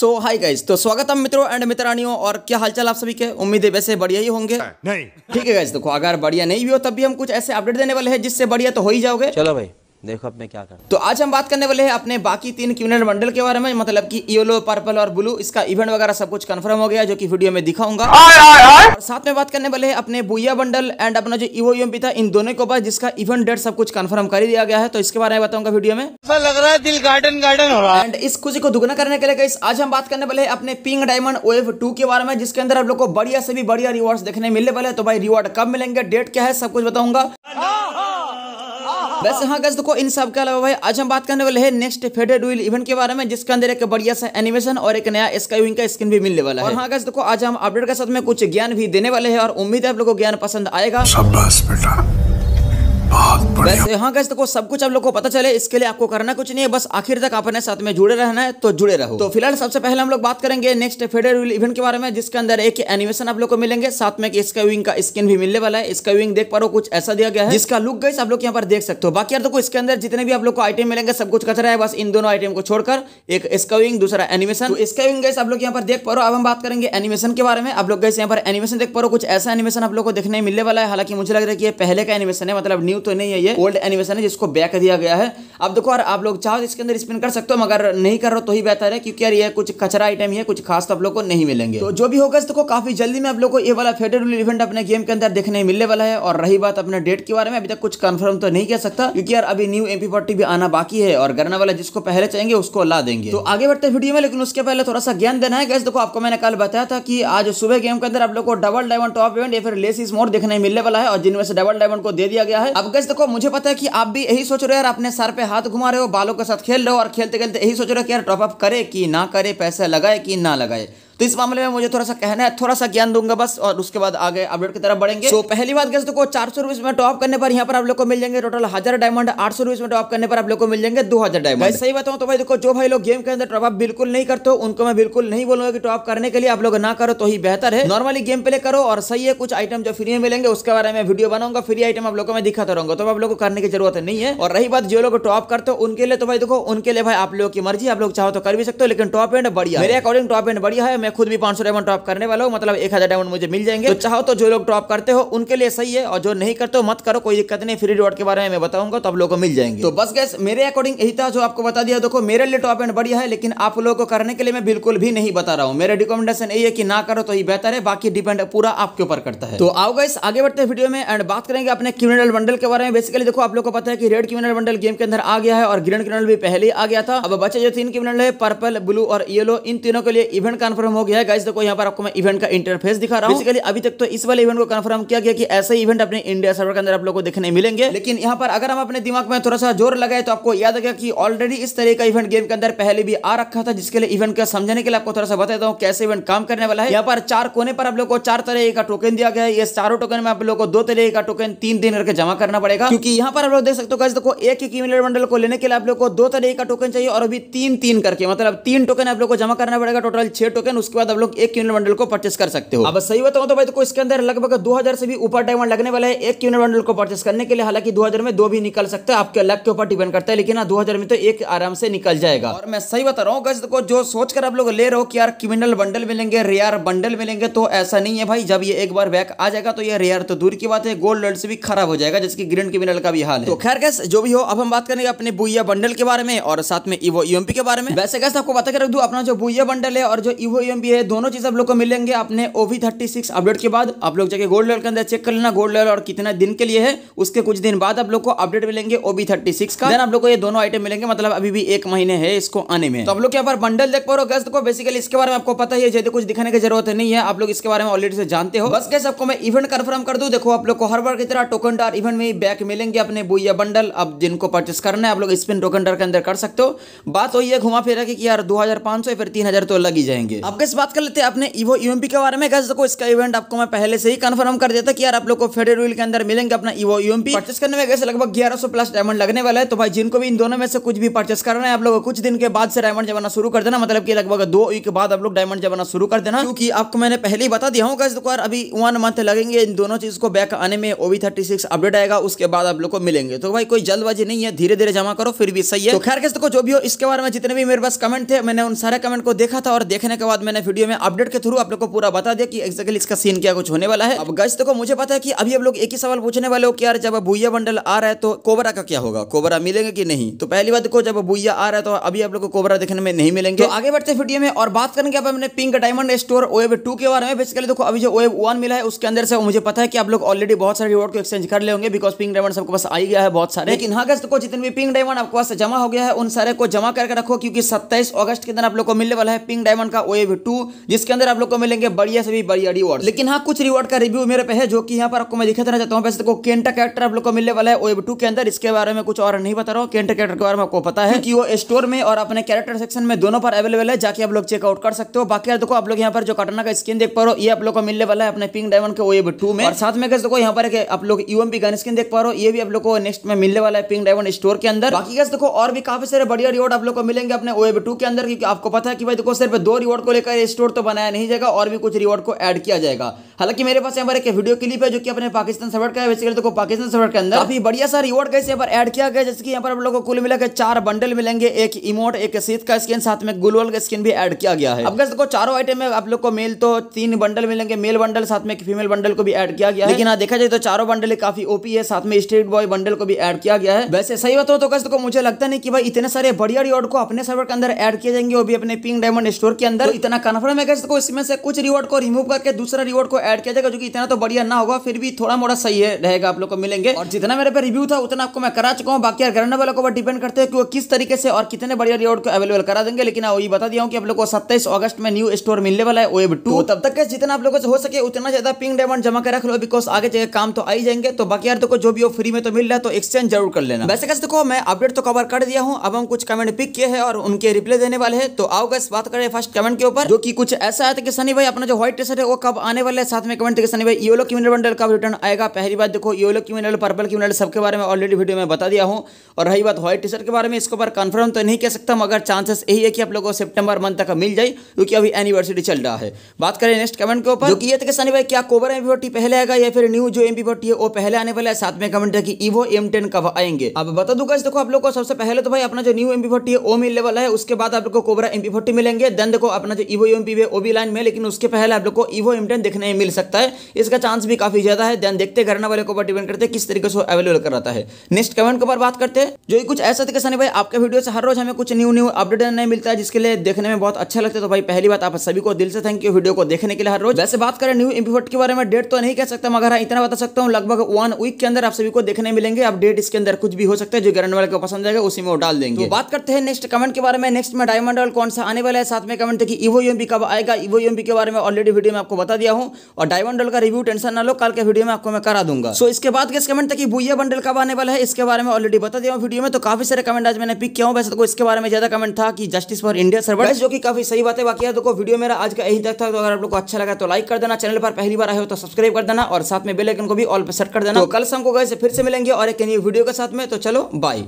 सो hi guys तो स्वागत है मित्रों एंड मित्रानियों और क्या हालचाल आप सभी के उम्मीद है वैसे बढ़िया ही होंगे नहीं ठीक है गाइज देखो अगर बढ़िया नहीं भी हो तब भी हम कुछ ऐसे अपडेट देने वाले हैं जिससे बढ़िया तो हो ही जाओगे चलो भाई देखो अब मैं क्या कर तो आज हम बात करने वाले हैं अपने बाकी तीन क्यूनर मंडल के बारे में मतलब कि येलो पर्पल और ब्लू इसका इवेंट वगैरह सब कुछ कंफर्म हो गया जो कि वीडियो में दिखाऊंगा और साथ में बात करने वाले हैं अपने बुया बंडल एंड अपना जो इवो यूम था इन दोनों के पास जिसका इवेंट डेट सब कुछ कन्फर्म कर दिया गया है तो इसके बारे में बताऊंगा वीडियो में लग रहा है दिल गार्डन गार्डन हो रहा एंड इस खुशी को दुगना करने के लिए आज हम बात करने वाले अपने पिंक डायमंड वेव टू के बारे में जिसके अंदर आप लोग को बढ़िया से भी बढ़िया रिवॉर्ड देखने मिलने वाले तो भाई रिवॉर्ड कब मिलेंगे डेट क्या है सब कुछ बताऊंगा हाँ, हाँ। वैसे हाँ गज को इन सब के अलावा भाई आज हम बात करने वाले हैं नेक्स्ट फेडेड व्हील इवेंट के बारे में जिसके अंदर एक बढ़िया सा एनिमेशन और एक नया स्काई विंग का स्किन भी मिलने वाला है और हाँ गज देखो आज हम अपडेट के साथ में कुछ ज्ञान भी देने वाले हैं और उम्मीद है आप लोग को ज्ञान पसंद आएगा बेटा वैसे हाँ गैस देखो सब कुछ आप लोग को पता चले इसके लिए आपको करना कुछ नहीं है बस आखिर तक अपने साथ में जुड़े रहना है तो जुड़े रहो तो फिलहाल सबसे पहले हम लोग बात करेंगे नेक्स्ट फेडरल इवेंट के बारे में जिसके अंदर एक एनिमेशन आप लोग को मिलेंगे साथ में इसका विंग का स्किन भी मिलने वाला है इसका विंग देख पा रहे कुछ ऐसा दिया गया है जिसका लुक गई आप लोग यहाँ पर देख सकते हो बाकी यार देखो इसके अंदर जितने भी आप लोग को आइटम मिलेंगे सब कुछ कचरा है बस इन दोनों आइटम को छोड़कर एक इसका विंग दूसरा एनिमेशन तो इसका विंग गई आप लोग यहाँ पर देख पा रहे अब हम बात करेंगे एनिमेशन के बारे में आप लोग गए यहाँ पर एनिमेशन देख पा रहे कुछ ऐसा एनिमेशन आप लोग को देखने मिलने वाला है हालांकि मुझे लग रहा है कि पहले का एनिमेशन है मतलब न्यू न्यू तो नहीं है ये ओल्ड एनिमेशन है जिसको बैक दिया गया है अब देखो यार आप लोग चाहो तो इसके अंदर स्पिन कर सकते हो मगर नहीं कर रहे तो ही बेहतर है क्योंकि यार ये कुछ कचरा आइटम है कुछ खास तो आप लोग को नहीं मिलेंगे तो जो भी होगा देखो काफी जल्दी में आप लोग को ये वाला फेडरल इवेंट अपने गेम के अंदर देखने मिलने वाला है और रही बात अपने डेट के बारे में अभी तक कुछ कन्फर्म तो नहीं कह सकता क्योंकि यार अभी न्यू एमपी फोर्टी भी आना बाकी है और गरना वाला जिसको पहले चाहेंगे उसको ला देंगे तो आगे बढ़ते वीडियो में लेकिन उसके पहले थोड़ा सा ज्ञान देना है गैस देखो आपको मैंने कल बताया था कि आज सुबह गेम के अंदर आप लोग को डबल डायमंड टॉप इवेंट या फिर लेस इज मोर देखने मिलने वाला है और जिनमें से डबल डायमंड को दे दिया गया है अब अगस्त देखो मुझे पता है कि आप भी यही सोच रहे हो यार अपने सर पे हाथ घुमा रहे हो बालों के साथ खेल रहे हो और खेलते खेलते यही सोच रहे हो कि यार टॉपअप करे कि ना करे पैसा लगाए कि ना लगाए तो इस मामले में मुझे थोड़ा सा कहना है थोड़ा सा ज्ञान दूंगा बस और उसके बाद आगे अपडेट की तरफ बढ़ेंगे तो पहली बात कैसे को चार सौ में टॉप करने पर यहाँ पर आप लोग को मिल जाएंगे टोटल हजार डायमंड आठ सौ में टॉप करने पर आप लोग को मिल जाएंगे दो हजार डायमंड सही बताऊँ तो भाई देखो जो भाई लोग गेम के अंदर टॉप बिल्कुल नहीं करते उनको मैं बिल्कुल नहीं बोलूंगा कि टॉप करने के लिए आप लोग ना करो तो ही बेहतर है नॉर्मली गेम प्ले करो और सही है कुछ आइटम जो फ्री में मिलेंगे उसके बारे में वीडियो बनाऊंगा फ्री आइटम आप लोग को मैं दिखाता रहूंगा तो आप लोग को करने की जरूरत नहीं है और रही बात जो लोग टॉप करते हो उनके लिए तो भाई देखो उनके लिए भाई आप लोग की मर्जी आप लोग चाहो तो कर भी सकते हो लेकिन टॉप एंड बढ़िया मेरे अकॉर्डिंग टॉप एंड बढ़िया है मैं मैं खुद भी पांच डायमंड ड्रॉप करने वाला हूँ मतलब एक डायमंड मुझे मिल जाएंगे तो चाहो तो जो लोग ड्रॉप करते हो उनके लिए सही है और जो नहीं करते हो मत करो कोई दिक्कत नहीं फ्री रिवॉर्ड के बारे में मैं बताऊंगा तो आप लोगों को मिल जाएंगे तो बस गैस मेरे अकॉर्डिंग यही था जो आपको बता दिया देखो मेरे लिए टॉप एंड बढ़िया है लेकिन आप लोगों को करने के लिए मैं बिल्कुल भी नहीं बता रहा हूँ मेरा रिकमेंडेशन यही है कि ना करो तो ही बेहतर है बाकी डिपेंड पूरा आपके ऊपर करता है तो आओ गैस आगे बढ़ते वीडियो में एंड बात करेंगे अपने क्रिमिनल बंडल के बारे में बेसिकली देखो आप लोग को पता है कि रेड क्रिमिनल बंडल गेम के अंदर आ गया है और ग्रीन क्रिमिनल भी पहले आ गया था अब बच्चे जो तीन क्रिमिनल है पर्पल ब्लू और येलो इन तीनों के लिए इवेंट कन्फर्म हो गया है गाइस देखो यहाँ पर आपको मैं इवेंट का इंटरफेस दिखा रहा हूँ बेसिकली अभी तक तो इस वाले इवेंट को कंफर्म किया गया कि ऐसे इवेंट अपने इंडिया सर्वर के अंदर आप लोग को देखने मिलेंगे लेकिन यहाँ पर अगर हम अपने दिमाग में थोड़ा सा जोर लगाए तो आपको याद आएगा कि ऑलरेडी इस तरह का इवेंट गेम के अंदर पहले भी आ रखा था जिसके लिए इवेंट का समझने के लिए आपको थोड़ा सा बता देता हूँ कैसे इवेंट काम करने वाला है यहाँ पर चार कोने पर आप लोग को चार तरह का टोकन दिया गया है ये चारों टोकन में आप लोग को दो तरह का टोकन तीन दिन करके जमा करना पड़ेगा क्योंकि यहाँ पर आप लोग देख सकते हो गाइस देखो एक एक इमिलेट बंडल को लेने के लिए आप लोग को दो तरह का टोकन चाहिए और अभी तीन तीन करके मतलब तीन टोकन आप लोग को जमा करना पड़ेगा टोटल छह टोकन उसके बाद आप लोग एक यूनिट बंडल को परचेस कर सकते हो अब सही बताओ तो भाई तो इसके अंदर लगभग दो से भी ऊपर डायमंड लगने वाला है एक यूनिट बंडल को परचेस करने के लिए हालांकि दो में दो भी निकल सकते हैं आपके लक के ऊपर डिपेंड करता है लेकिन हाँ, दो हजार में तो एक आराम से निकल जाएगा और मैं सही बता रहा हूँ गज को जो सोचकर आप लोग ले रहे हो कि यार क्यूनल बंडल मिलेंगे रेयर बंडल मिलेंगे तो ऐसा नहीं है भाई जब ये एक बार बैक आ जाएगा तो ये रेयर तो दूर की बात है गोल्ड वर्ल्ड से भी खराब हो जाएगा जिसकी ग्रीन क्रिमिनल का भी हाल है तो खैर गैस जो भी हो अब हम बात करेंगे अपने बुइया बंडल के बारे में और साथ में इवो ईएमपी e के बारे में वैसे गैस आपको बता के रख दू अपना जो बुइया बंडल है और जो इवो एम भी है दोनों चीज़ आप लोग को मिलेंगे अपने O B thirty six update के बाद आप लोग जाके गोल्ड लेवल के अंदर चेक कर लेना गोल्ड लेवल और कितना दिन के लिए है उसके कुछ दिन बाद आप लोग को अपडेट मिलेंगे ओ बी थर्टी सिक्स का देन आप लोग को ये दोनों आइटम मिलेंगे मतलब अभी भी एक महीने है इसको आने में तो आप लोग यहाँ पर बंडल देख पा रहे हो गेस्ट को बेसिकली इसके बारे में आपको पता ही है जैसे कुछ दिखाने की जरूरत नहीं है आप लोग इसके बारे में ऑलरेडी से जानते हो बस गैस आपको मैं इवेंट कन्फर्म कर दूँ देखो आप लोग को हर बार की तरह टोकन डार इवेंट में बैक मिलेंगे अपने बुया बंडल अब जिनको परचेस करना है आप लोग स्पिन टोकन डार के अंदर कर सकते हो बात वही है घुमा फिरा कि यार दो हजार पांच सौ फिर तीन हजार तो लग ही जाएंगे अब कैसे बात कर लेते हैं अपने ईवो यूएमपी e के बारे में कैसे देखो इसका इवेंट आपको मैं पहले से ही कंफर्म कर देता कि यार आप लोग को फेडर के अंदर मिलेंगे अपना ईवो यूएमपी परचेस करने में कैसे लगभग ग्यारह प्लस डायमंड लगने वाला है तो भाई जिनको भी इन दोनों में से कुछ भी परचेस करना है आप लोग कुछ दिन के बाद से डायमंड जमाना शुरू कर देना मतलब की लगभग दो वीक बाद आप लोग डायमंड जमाना शुरू कर देना क्योंकि आपको मैंने पहले ही बता दिया हूँ कैसे देखो यार अभी वन मंथ लगेंगे इन दोनों चीज को बैक आने में ओवी थर्टी सिक्स अपडेट आएगा उसके बाद आप लोग को मिलेंगे तो भाई कोई जल्दबाजी नहीं है धीरे धीरे जमा करो फिर भी सही है तो खैर कैसे देखो जो भी हो इसके बारे में जितने भी मेरे पास कमेंट थे मैंने उन सारे कमेंट को देखा था और देखने के बाद मैंने वीडियो में अपडेट के थ्रू आप लोग को पूरा बता दिया कि एक्जैक्टली इसका सीन क्या कुछ होने वाला है अब गज देखो मुझे पता है कि अभी आप लोग एक ही सवाल पूछने वाले हो कि यार जब भूया बंडल आ रहा है तो कोबरा का क्या होगा कोबरा मिलेंगे कि नहीं तो पहली बात को जब भूया आ रहा है तो अभी आप लोग को कोबरा देखने में नहीं मिलेंगे तो आगे बढ़ते वीडियो में और बात करेंगे अब हमने पिंक डायमंड स्टोर ओएव टू के बारे में बेसिकली देखो अभी जो ओएव वन मिला है उसके अंदर से मुझे पता है कि आप लोग ऑलरेडी बहुत सारे रिवॉर्ड को एक्सचेंज कर लेंगे बिकॉज पिंक डायमंड सबके पास आई गया है बहुत सारे लेकिन हाँ गज को जितने भी पिंक डायमंड आपके पास जमा हो गया है उन सारे को जमा करके रखो क्योंकि सत्ताईस अगस्त के दिन आप लोग को मिलने वाला है पिंक डायमंड का ओएव टू जिसके अंदर आप लोग को मिलेंगे बढ़िया से भी बढ़िया रिवॉर्ड लेकिन हाँ कुछ रिवॉर्ड का रिव्यू मेरे पे है जो कि यहाँ पर आपको मैं दिखा देना चाहता हूँ वैसे तो केंटा कैरेक्टर आप लोग को मिलने वाला है वेब टू के अंदर इसके बारे में कुछ और नहीं बता रहा हूँ केंटा कैरेक्टर के बारे में आपको पता है कि वो स्टोर में और अपने कैरेक्टर सेक्शन में दोनों पर अवेलेबल है जाकि आप लोग चेकआउट कर सकते हो बाकी देखो आप लोग यहाँ पर जो कटना का स्किन देख पा रहे हो ये आप लोग को मिलने वाला है अपने पिंक डायमंड के वेब टू में और साथ में देखो यहाँ पर आप लोग यूएमपी गन स्किन देख पा रहे हो ये भी आप लोग को नेक्स्ट में मिलने वाला है पिंक डायमंड स्टोर के अंदर बाकी गैस देखो और भी काफी सारे बढ़िया रिवॉर्ड आप लोग को मिलेंगे अपने वेब टू के अंदर क्योंकि आपको पता है कि भाई देखो सिर्फ दो रिवॉर्ड को लेकर का रिस्टोर तो बनाया नहीं जाएगा और भी कुछ रिवॉर्ड को ऐड किया जाएगा हालांकि मेरे पास यहाँ पर एक वीडियो क्लिप है जो कि अपने पाकिस्तान सर्वर का है बेसिकली देखो तो पाकिस्तान सर्वर के अंदर अभी बढ़िया सा रिवॉर्ड कैसे यहाँ पर ऐड किया गया जैसे कि यहाँ पर आप लोग को कुल मिला चार बंडल मिलेंगे एक इमोट एक सीत का स्किन साथ में गुलवल का स्किन भी एड किया गया है अब देखो चारों आइटम में आप लोग को मेल तो तीन बंडल मिलेंगे मेल बंडल साथ में एक फीमेल बंडल को भी एड किया गया लेकिन देखा जाए तो चारों बंडल काफी ओपी है साथ में स्ट्रीट बॉय बंडल को भी एड किया गया है वैसे सही बात हो तो कैसे तो मुझे लगता नहीं कि भाई इतने सारे बढ़िया रिवॉर्ड को अपने सर्वर के अंदर एड किया जाएंगे वो भी अपने पिंक डायमंड स्टोर के अंदर इतना कन्फर्म है कैसे तो इसमें से कुछ रिवॉर्ड को रिमूव करके दूसरा रिवॉर्ड को ऐड किया जाएगा जो कि इतना तो बढ़िया ना होगा फिर भी थोड़ा मोड़ा सही है रहेगा आप लोग को मिलेंगे और जितना मेरे पे रिव्यू था उतना आपको मैं करा चुका हूँ बाकी यार वालों को डिपेंड करते हैं कि वो किस तरीके से और कितने बढ़िया रिवॉर्ड को अवेलेबल करा देंगे लेकिन हाँ, वही बता दिया हूँ कि आप लोग को सत्ताईस अगस्त में न्यू स्टोर मिलने वाला है वेब टू तब तक जितना आप लोगों से हो सके उतना ज्यादा पिंक डायमंड जमा कर रख लो बिकॉज आगे जगह काम तो आई जाएंगे तो बाकी यार देखो जो भी हो फ्री में तो मिल रहा है तो एक्सचेंज जरूर कर लेना वैसे कैसे देखो मैं अपडेट तो कवर कर दिया हूँ अब हम कुछ कमेंट पिक किए हैं और उनके रिप्लाई देने वाले हैं तो आओ बात करें फर्स्ट कमेंट के ऊपर जो कि कुछ ऐसा है तो कि सनी भाई अपना जो व्हाइट टी है वो कब आने वाले साथ में कमेंट सनी भाई योलो क्यूमिनल बंडल कब रिटर्न आएगा पहली बात देखो योलो क्यूमिनल पर्पल क्यूमिनल सबके बारे में ऑलरेडी वीडियो में बता दिया हूँ और रही बात व्हाइट टी के बारे में इसके ऊपर कन्फर्म तो नहीं कह सकता मगर चांसेस यही है कि आप लोगों को सेप्टेम्बर मंथ तक मिल जाए क्योंकि अभी एनिवर्सरी चल रहा है बात करें नेक्स्ट कमेंट के ऊपर ये थे तो सनी भाई क्या कोबर एम फोर्टी पहले आएगा या फिर न्यू जो एम फोर्टी है वो पहले आने वाला है साथ में कमेंट है कि ईवो एम कब आएंगे अब बता दूंगा देखो आप लोग को सबसे पहले तो भाई अपना जो न्यू एम फोर्टी है वो मिल लेवल है उसके बाद आप लोग को कोबरा एम फोर्टी मिलेंगे देन देखो अपना जो ईवो एम पी ओबी लाइन में लेकिन उसके पहले आप लोग को ईवो एम टेन देखने मिल सकता है इसका चांस भी काफी ज्यादा है ध्यान देखते करने वाले को डिपेंड करते हैं किस तरीके से अवेलेबल कर रहा है नेक्स्ट कमेंट के ऊपर बात करते हैं जो कुछ ऐसा तरीके से भाई आपके वीडियो से हर रोज हमें कुछ न्यू न्यू अपडेट नहीं मिलता है जिसके लिए देखने में बहुत अच्छा लगता है तो भाई पहली बात आप सभी को दिल से थैंक यू वीडियो को देखने के लिए हर रोज वैसे बात करें न्यू इम्पोर्ट के बारे में डेट तो नहीं कह सकता मगर हाँ इतना बता सकता हूँ लगभग वन वीक के अंदर आप सभी को देखने मिलेंगे अपडेट इसके अंदर कुछ भी हो सकता है जो गरन वाले को पसंद आएगा उसी में वो डाल देंगे तो बात करते हैं नेक्स्ट कमेंट के बारे में नेक्स्ट में डायमंड कौन सा आने वाला है साथ में कमेंट देखिए ईवो ईएमपी कब आएगा वो ईएमपी के बारे में ऑलरेडी वीडियो में आपको बता दिया हूँ और डायमंड बंडल का रिव्यू टेंशन ना लो कल के वीडियो में आपको मैं करा दूंगा सो इसके बाद किस कमेंट तक भूया बंडल कब आने वाला है इसके बारे में ऑलरेडी बता दिया हूँ वीडियो में तो काफी सारे कमेंट आज मैंने पिक किया हूँ वैसे तो इसके बारे में ज्यादा कमेंट था कि जस्टिस फॉर इंडिया सर्वर जो कि काफी सही बात है बाकी है तो वीडियो मेरा आज का यही तक था तो अगर आप लोग को अच्छा लगा तो लाइक कर देना चैनल पर पहली बार आए हो तो सब्सक्राइब कर देना और साथ में बेलाइकन को भी ऑल पर सेट कर देना तो कल शाम को गए फिर से मिलेंगे और एक नई वीडियो के साथ में तो चलो बाय